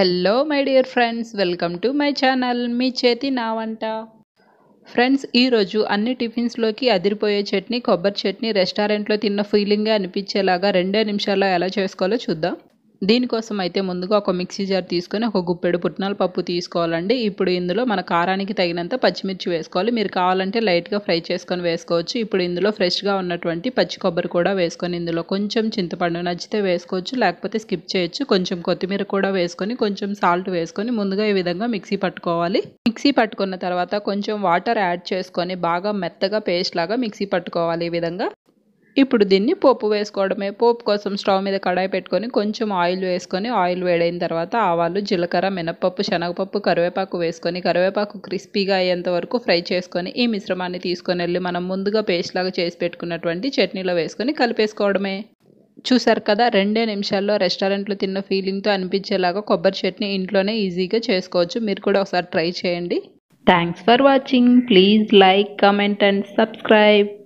hello my dear friends welcome to my channel మీ చేతి నా వంట ఫ్రెండ్స్ ఈరోజు అన్ని టిఫిన్స్లోకి అదిరిపోయే చట్నీ కొబ్బరి చట్నీ రెస్టారెంట్లో తిన్న ఫీలింగే అనిపించేలాగా రెండే నిమిషాల్లో ఎలా చేసుకోవాలో చూద్దాం దీనికోసం అయితే ముందుగా ఒక మిక్సీ జార్ తీసుకొని ఒక గుప్పెడు పుట్నాల పప్పు తీసుకోవాలండి ఇప్పుడు ఇందులో మన కారానికి తగినంత పచ్చిమిర్చి వేసుకోవాలి మీరు కావాలంటే లైట్గా ఫ్రై చేసుకొని వేసుకోవచ్చు ఇప్పుడు ఇందులో ఫ్రెష్గా ఉన్నటువంటి పచ్చి కొబ్బరి కూడా వేసుకొని ఇందులో కొంచెం చింతపండు నచ్చితే వేసుకోవచ్చు లేకపోతే స్కిప్ చేయొచ్చు కొంచెం కొత్తిమీర కూడా వేసుకొని కొంచెం సాల్ట్ వేసుకొని ముందుగా ఈ విధంగా మిక్సీ పట్టుకోవాలి మిక్సీ పట్టుకున్న తర్వాత కొంచెం వాటర్ యాడ్ చేసుకొని బాగా మెత్తగా పేస్ట్ లాగా మిక్సీ పట్టుకోవాలి ఈ విధంగా ఇప్పుడు దీన్ని పోపు వేసుకోవడమే పోపు కోసం స్టవ్ మీద కడాయి పెట్టుకొని కొంచెం ఆయిల్ వేసుకొని ఆయిల్ వేడైన తర్వాత ఆవాలు జీలకర్ర మినప్పప్పు శనగపప్పు కరివేపాకు వేసుకొని కరివేపాకు క్రిస్పీగా అయ్యేంత వరకు ఫ్రై చేసుకొని ఈ మిశ్రమాన్ని తీసుకొని వెళ్ళి మనం ముందుగా పేస్ట్ లాగా చేసి పెట్టుకున్నటువంటి చట్నీలో వేసుకొని కలిపేసుకోవడమే చూసారు కదా రెండే నిమిషాల్లో రెస్టారెంట్లో తిన్న ఫీలింగ్తో అనిపించేలాగా కొబ్బరి చట్నీ ఇంట్లోనే ఈజీగా చేసుకోవచ్చు మీరు కూడా ఒకసారి ట్రై చేయండి thanks for watching please like comment and subscribe